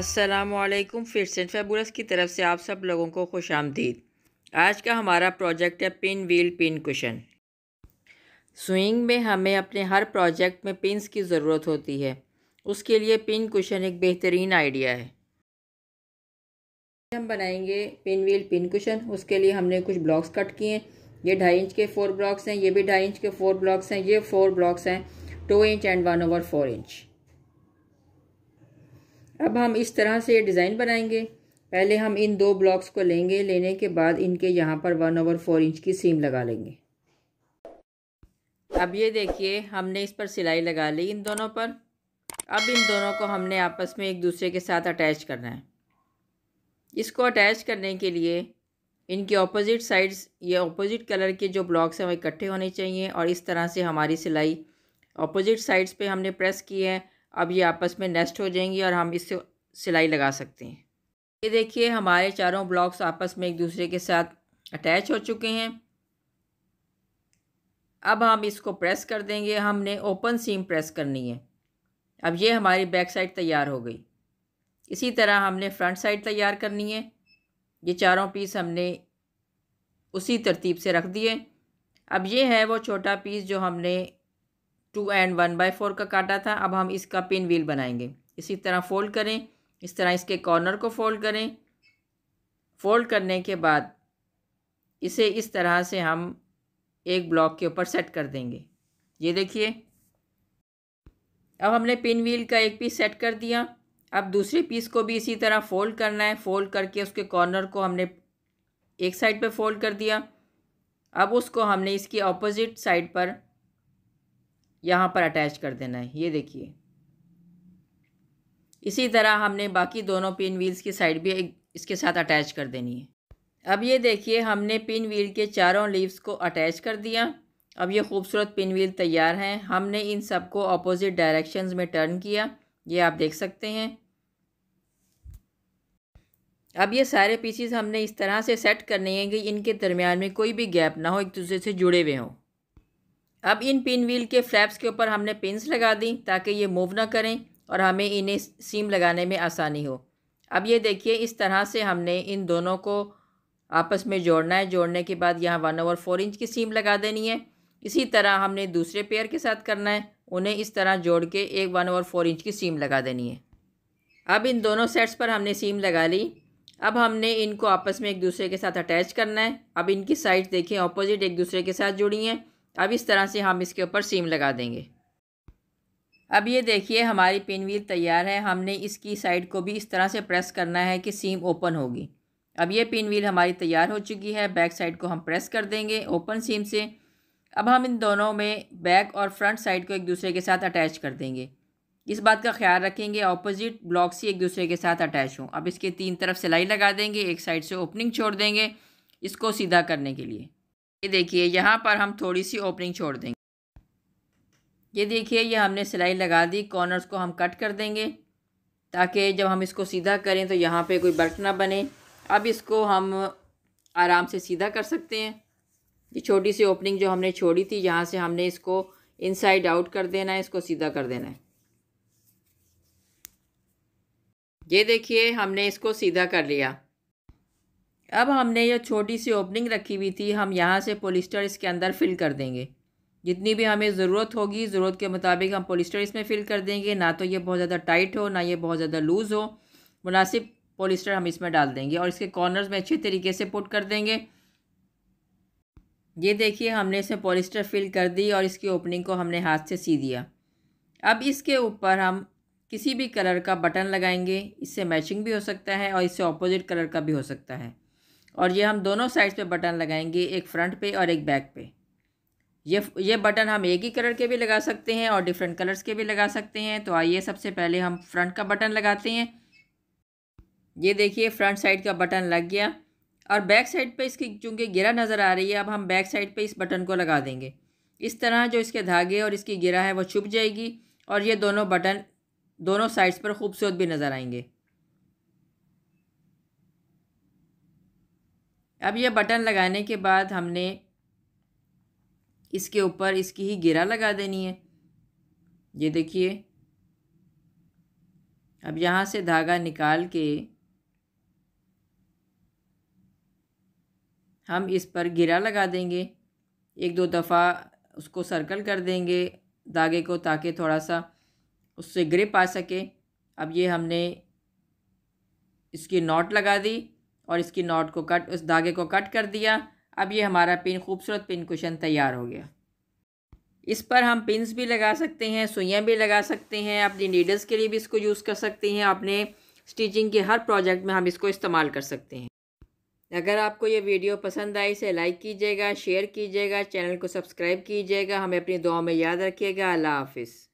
असलकुम fits and fabulous की तरफ से आप सब लोगों को खुश आमदीद आज का हमारा प्रोजेक्ट है pin wheel pin cushion swing में हमें अपने हर प्रोजेक्ट में पिनस की ज़रूरत होती है उसके लिए पिन कुशन एक बेहतरीन आइडिया है हम बनाएंगे पिन व्हील पिन कुशन उसके लिए हमने कुछ ब्लॉक्स कट किए ये ढाई इंच के फोर ब्लॉक्स हैं ये भी ढाई इंच के फोर ब्लॉक्स हैं ये फोर ब्लॉक्स हैं two inch and one over four inch अब हम इस तरह से ये डिज़ाइन बनाएंगे पहले हम इन दो ब्लॉक्स को लेंगे लेने के बाद इनके यहाँ पर वन ओवर फोर इंच की सीम लगा लेंगे अब ये देखिए हमने इस पर सिलाई लगा ली इन दोनों पर अब इन दोनों को हमने आपस में एक दूसरे के साथ अटैच करना है इसको अटैच करने के लिए इनके ऑपोजिट साइड्स या ऑपोजिट कलर के जो ब्लॉक्स हैं वो इकट्ठे होने चाहिए और इस तरह से हमारी सिलाई ऑपोजिट साइड्स पे हमने प्रेस की है अब ये आपस में नेस्ट हो जाएंगी और हम इससे सिलाई लगा सकते हैं ये देखिए हमारे चारों ब्लॉक्स आपस में एक दूसरे के साथ अटैच हो चुके हैं अब हम इसको प्रेस कर देंगे हमने ओपन सीम प्रेस करनी है अब ये हमारी बैक साइड तैयार हो गई इसी तरह हमने फ्रंट साइड तैयार करनी है ये चारों पीस हमने उसी तरतीब से रख दिए अब ये है वो छोटा पीस जो हमने two and one by four का काटा था अब हम इसका पिन व्हील बनाएंगे इसी तरह फोल्ड करें इस तरह इसके कॉर्नर को फोल्ड करें फोल्ड करने के बाद इसे इस तरह से हम एक ब्लॉक के ऊपर सेट कर देंगे ये देखिए अब हमने पिन व्हील का एक पीस सेट कर दिया अब दूसरे पीस को भी इसी तरह फोल्ड करना है फोल्ड करके उसके कॉर्नर को हमने एक साइड पर फोल्ड कर दिया अब उसको हमने इसकी ऑपोजिट साइड पर यहाँ पर अटैच कर देना है ये देखिए इसी तरह हमने बाकी दोनों पिन व्हील्स की साइड भी एक इसके साथ अटैच कर देनी है अब ये देखिए हमने पिन व्हील के चारों लीव्स को अटैच कर दिया अब ये खूबसूरत पिन व्हील तैयार हैं हमने इन सब को अपोजिट डायरेक्शंस में टर्न किया ये आप देख सकते हैं अब ये सारे पीसीज हमने इस तरह से सेट करने हैं कि इनके दरमियान में कोई भी गैप ना हो एक दूसरे से जुड़े हुए हों अब इन पिन व्हील के फ्लैप्स के ऊपर हमने पिनस लगा दी ताकि ये मूव ना करें और हमें इन्हें सीम लगाने में आसानी हो अब ये देखिए इस तरह से हमने इन दोनों को आपस में जोड़ना है जोड़ने के बाद यहाँ वन ओवर फोर इंच की सीम लगा देनी है इसी तरह हमने दूसरे पेयर के साथ करना है उन्हें इस तरह जोड़ के एक वन ओवर फोर इंच की सीम लगा देनी है अब इन दोनों सेट्स पर हमने सीम लगा ली अब हमने इनको आपस में एक दूसरे के साथ अटैच करना है अब इनकी साइड देखें अपोजिट एक दूसरे के साथ जुड़ी हैं अब इस तरह से हम इसके ऊपर सीम लगा देंगे अब ये देखिए हमारी पिन व्हील तैयार है हमने इसकी साइड को भी इस तरह से प्रेस करना है कि सीम ओपन होगी अब ये पिन व्हील हमारी तैयार हो चुकी है बैक साइड को हम प्रेस कर देंगे ओपन सीम से अब हम इन दोनों में बैक और फ्रंट साइड को एक दूसरे के साथ अटैच कर देंगे इस बात का ख्याल रखेंगे ऑपोजिट ब्लॉक से एक दूसरे के साथ अटैच हों अब इसके तीन तरफ सिलाई लगा देंगे एक साइड से ओपनिंग छोड़ देंगे इसको सीधा करने के लिए ये देखिए यहाँ पर हम थोड़ी सी ओपनिंग छोड़ देंगे ये देखिए ये हमने सिलाई लगा दी कॉर्नर्स को हम कट कर देंगे ताकि जब हम इसको सीधा करें तो यहाँ पे कोई बर्क ना बने अब इसको हम आराम से सीधा कर सकते हैं ये छोटी सी ओपनिंग जो हमने छोड़ी थी यहाँ से हमने इसको इनसाइड आउट कर देना है इसको सीधा कर देना है ये देखिए हमने इसको सीधा कर लिया अब हमने ये छोटी सी ओपनिंग रखी हुई थी हम यहाँ से पोलिस्टर इसके अंदर फिल कर देंगे जितनी भी हमें ज़रूरत होगी ज़रूरत के मुताबिक हम पोलिस्टर इसमें फ़िल कर देंगे ना तो ये बहुत ज़्यादा टाइट हो ना ये बहुत ज़्यादा लूज़ हो मुनासिब पोलिस्टर हम इसमें डाल देंगे और इसके कॉर्नर्स में अच्छे तरीके से पुट कर देंगे ये देखिए हमने इसे पोलिस्टर फिल कर दी और इसकी ओपनिंग को हमने हाथ से सी दिया अब इसके ऊपर हम किसी भी कलर का बटन लगाएंगे इससे मैचिंग भी हो सकता है और इससे ऑपोजिट कलर का भी हो सकता है और ये हम दोनों साइड्स पे बटन लगाएंगे एक फ्रंट पे और एक बैक पे ये ये बटन हम एक ही कलर के भी लगा सकते हैं और डिफरेंट कलर्स के भी लगा सकते हैं तो आइए सबसे पहले हम फ्रंट का बटन लगाते हैं ये देखिए फ्रंट साइड का बटन लग गया और बैक साइड पे इसकी चूँकि गिरा नज़र आ रही है अब हम बैक साइड पे इस बटन को लगा देंगे इस तरह जो इसके धागे और इसकी गिरा है वो छुप जाएगी और ये दोनों बटन दोनों साइड्स पर खूबसूरत भी नज़र आएंगे अब यह बटन लगाने के बाद हमने इसके ऊपर इसकी ही गिरा लगा देनी है ये देखिए अब यहाँ से धागा निकाल के हम इस पर गिरा लगा देंगे एक दो दफ़ा उसको सर्कल कर देंगे धागे को ताकि थोड़ा सा उससे ग्रिप आ सके अब ये हमने इसकी नॉट लगा दी और इसकी नॉट को कट उस धागे को कट कर दिया अब ये हमारा पिन खूबसूरत पिन कुशन तैयार हो गया इस पर हम पिंस भी लगा सकते हैं सुइयाँ भी लगा सकते हैं अपनी नीडल्स के लिए भी इसको यूज़ कर सकते हैं अपने स्टिचिंग के हर प्रोजेक्ट में हम इसको इस्तेमाल कर सकते हैं अगर आपको ये वीडियो पसंद आई इसे लाइक कीजिएगा शेयर कीजिएगा चैनल को सब्सक्राइब कीजिएगा हमें अपनी दुआ में याद रखिएगा अल्लाह हाफिज़